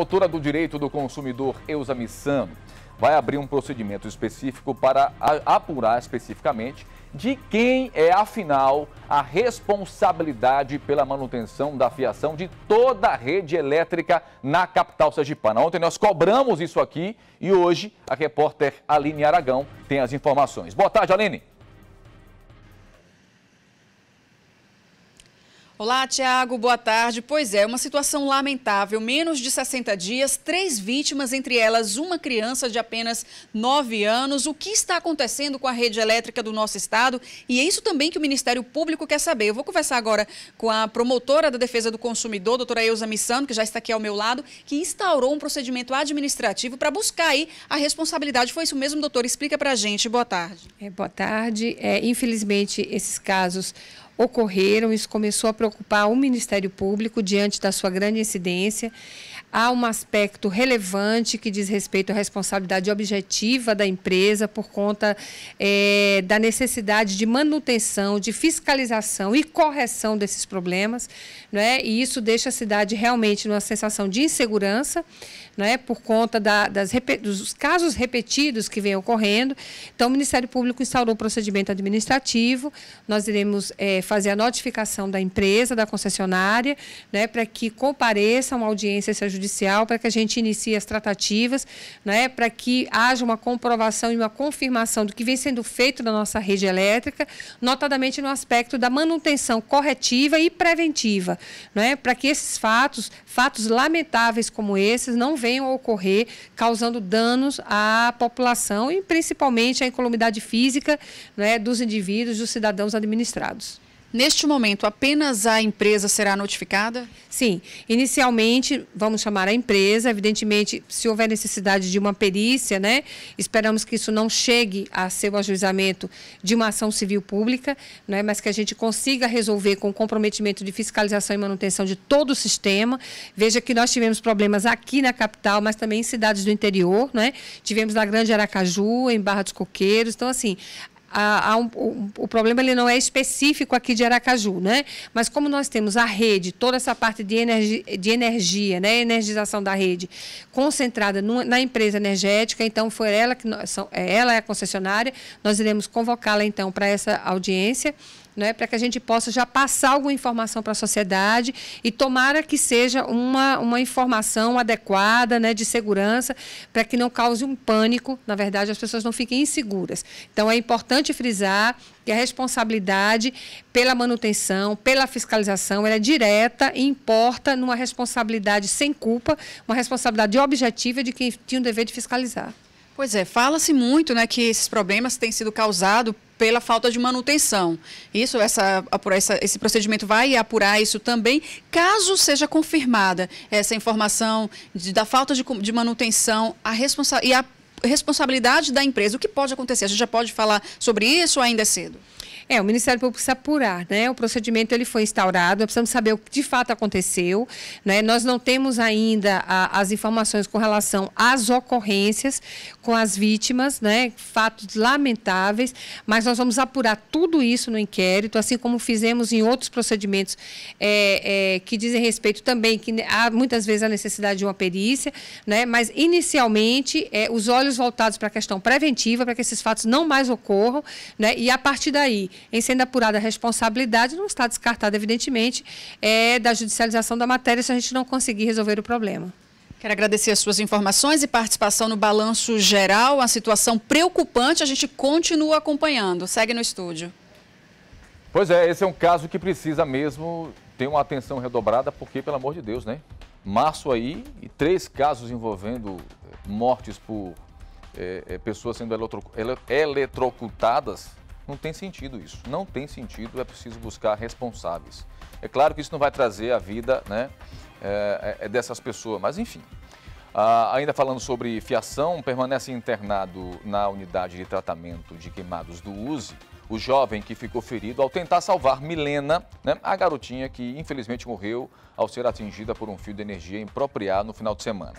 Autora do Direito do Consumidor, Eusa Missano, vai abrir um procedimento específico para apurar especificamente de quem é, afinal, a responsabilidade pela manutenção da fiação de toda a rede elétrica na capital sergipana. Ontem nós cobramos isso aqui e hoje a repórter Aline Aragão tem as informações. Boa tarde, Aline. Olá, Tiago, boa tarde. Pois é, uma situação lamentável. Menos de 60 dias, três vítimas, entre elas uma criança de apenas 9 anos. O que está acontecendo com a rede elétrica do nosso estado? E é isso também que o Ministério Público quer saber. Eu vou conversar agora com a promotora da Defesa do Consumidor, doutora Eusa Missano, que já está aqui ao meu lado, que instaurou um procedimento administrativo para buscar aí a responsabilidade. Foi isso mesmo, doutora? Explica para a gente. Boa tarde. É, boa tarde. É, infelizmente, esses casos ocorreram, isso começou a preocupar o Ministério Público diante da sua grande incidência há um aspecto relevante que diz respeito à responsabilidade objetiva da empresa por conta é, da necessidade de manutenção, de fiscalização e correção desses problemas, né? e isso deixa a cidade realmente numa sensação de insegurança, né? por conta da, das, dos casos repetidos que vêm ocorrendo. Então, o Ministério Público instaurou o procedimento administrativo, nós iremos é, fazer a notificação da empresa, da concessionária, né? para que compareça uma audiência e seja Judicial para que a gente inicie as tratativas, né, para que haja uma comprovação e uma confirmação do que vem sendo feito na nossa rede elétrica, notadamente no aspecto da manutenção corretiva e preventiva, né, para que esses fatos, fatos lamentáveis como esses, não venham a ocorrer, causando danos à população e principalmente à incolumidade física né, dos indivíduos, dos cidadãos administrados. Neste momento, apenas a empresa será notificada? Sim. Inicialmente, vamos chamar a empresa. Evidentemente, se houver necessidade de uma perícia, né, esperamos que isso não chegue a ser o ajuizamento de uma ação civil pública, né, mas que a gente consiga resolver com comprometimento de fiscalização e manutenção de todo o sistema. Veja que nós tivemos problemas aqui na capital, mas também em cidades do interior. Né? Tivemos na Grande Aracaju, em Barra dos Coqueiros. Então, assim, a, a um, o, o problema ele não é específico aqui de Aracaju, né? Mas como nós temos a rede, toda essa parte de, energi, de energia, né? Energização da rede concentrada na empresa energética, então foi ela que nós, são, é, ela é a concessionária. Nós iremos convocá-la então para essa audiência né, para que a gente possa já passar alguma informação para a sociedade e tomara que seja uma, uma informação adequada, né, de segurança, para que não cause um pânico, na verdade, as pessoas não fiquem inseguras. Então, é importante frisar que a responsabilidade pela manutenção, pela fiscalização, ela é direta e importa numa responsabilidade sem culpa, uma responsabilidade objetiva de quem tinha o dever de fiscalizar. Pois é, fala-se muito né, que esses problemas têm sido causados pela falta de manutenção. Isso, essa, essa, esse procedimento vai apurar isso também, caso seja confirmada essa informação de, da falta de, de manutenção a responsa e a responsabilidade da empresa. O que pode acontecer? A gente já pode falar sobre isso ainda é cedo? É, o Ministério Público precisa apurar, né? O procedimento ele foi instaurado, precisamos saber o que de fato aconteceu, né? Nós não temos ainda a, as informações com relação às ocorrências com as vítimas, né? Fatos lamentáveis, mas nós vamos apurar tudo isso no inquérito, assim como fizemos em outros procedimentos é, é, que dizem respeito também que há muitas vezes a necessidade de uma perícia, né? Mas inicialmente é, os olhos voltados para a questão preventiva, para que esses fatos não mais ocorram, né? E a partir daí em sendo apurada a responsabilidade, não está descartada, evidentemente, é, da judicialização da matéria se a gente não conseguir resolver o problema. Quero agradecer as suas informações e participação no Balanço Geral. A situação preocupante, a gente continua acompanhando. Segue no estúdio. Pois é, esse é um caso que precisa mesmo ter uma atenção redobrada, porque, pelo amor de Deus, né? Março aí, e três casos envolvendo eh, mortes por é, pessoas sendo eletro, ele, eletrocutadas não tem sentido isso. Não tem sentido, é preciso buscar responsáveis. É claro que isso não vai trazer a vida né, é, é, é dessas pessoas, mas enfim. Ah, ainda falando sobre fiação, permanece internado na unidade de tratamento de queimados do USE o jovem que ficou ferido ao tentar salvar Milena, né, a garotinha que infelizmente morreu ao ser atingida por um fio de energia impropriado no final de semana.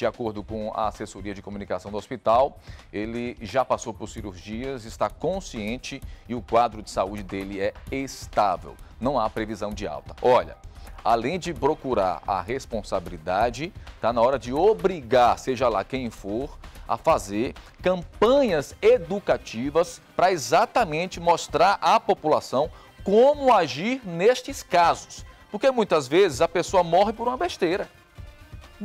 De acordo com a assessoria de comunicação do hospital, ele já passou por cirurgias, está consciente e o quadro de saúde dele é estável. Não há previsão de alta. Olha, além de procurar a responsabilidade, está na hora de obrigar, seja lá quem for, a fazer campanhas educativas para exatamente mostrar à população como agir nestes casos. Porque muitas vezes a pessoa morre por uma besteira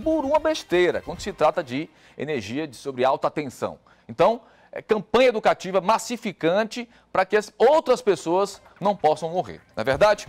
por uma besteira, quando se trata de energia de, sobre alta tensão. Então, é campanha educativa massificante para que as outras pessoas não possam morrer. Não é verdade?